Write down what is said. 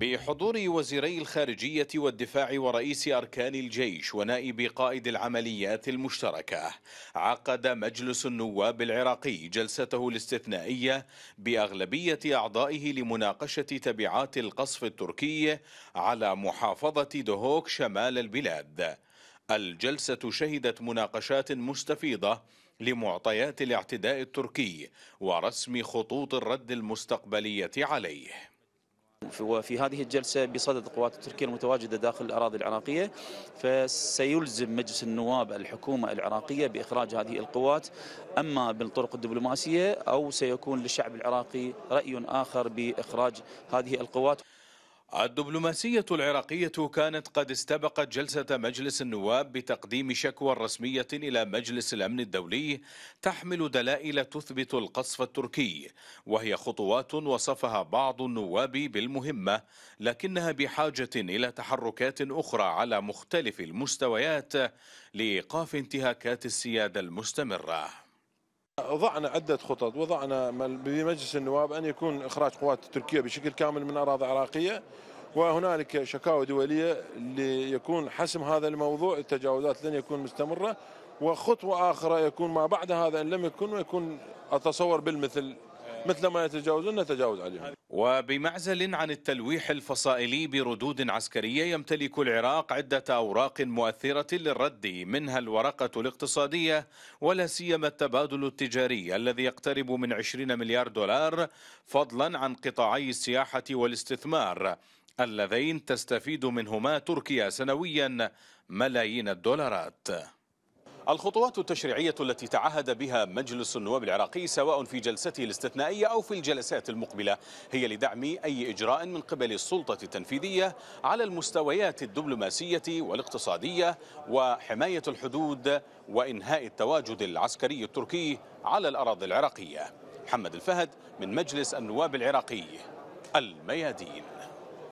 بحضور وزيري الخارجية والدفاع ورئيس أركان الجيش ونائب قائد العمليات المشتركة عقد مجلس النواب العراقي جلسته الاستثنائية بأغلبية أعضائه لمناقشة تبعات القصف التركي على محافظة دهوك شمال البلاد الجلسة شهدت مناقشات مستفيضة لمعطيات الاعتداء التركي ورسم خطوط الرد المستقبلية عليه وفي هذه الجلسة بصدد القوات التركية المتواجدة داخل الأراضي العراقية فسيلزم مجلس النواب الحكومة العراقية بإخراج هذه القوات أما بالطرق الدبلوماسية أو سيكون للشعب العراقي رأي آخر بإخراج هذه القوات الدبلوماسية العراقية كانت قد استبقت جلسة مجلس النواب بتقديم شكوى رسمية إلى مجلس الأمن الدولي تحمل دلائل تثبت القصف التركي وهي خطوات وصفها بعض النواب بالمهمة لكنها بحاجة إلى تحركات أخرى على مختلف المستويات لإيقاف انتهاكات السيادة المستمرة وضعنا عدة خطط وضعنا بمجلس النواب أن يكون إخراج قوات تركيا بشكل كامل من أراضي عراقية وهنالك شكاوى دولية ليكون حسم هذا الموضوع التجاوزات لن يكون مستمرة وخطوة آخرى يكون ما بعد هذا إن لم يكن ويكون أتصور بالمثل مثل ما يتجاوزون نتجاوز عليهم وبمعزل عن التلويح الفصائلي بردود عسكرية يمتلك العراق عدة أوراق مؤثرة للرد منها الورقة الاقتصادية ولا سيما التبادل التجاري الذي يقترب من 20 مليار دولار فضلا عن قطاعي السياحة والاستثمار اللذين تستفيد منهما تركيا سنويا ملايين الدولارات الخطوات التشريعية التي تعهد بها مجلس النواب العراقي سواء في جلسته الاستثنائية أو في الجلسات المقبلة هي لدعم أي إجراء من قبل السلطة التنفيذية على المستويات الدبلوماسية والاقتصادية وحماية الحدود وإنهاء التواجد العسكري التركي على الأراضي العراقية محمد الفهد من مجلس النواب العراقي الميادين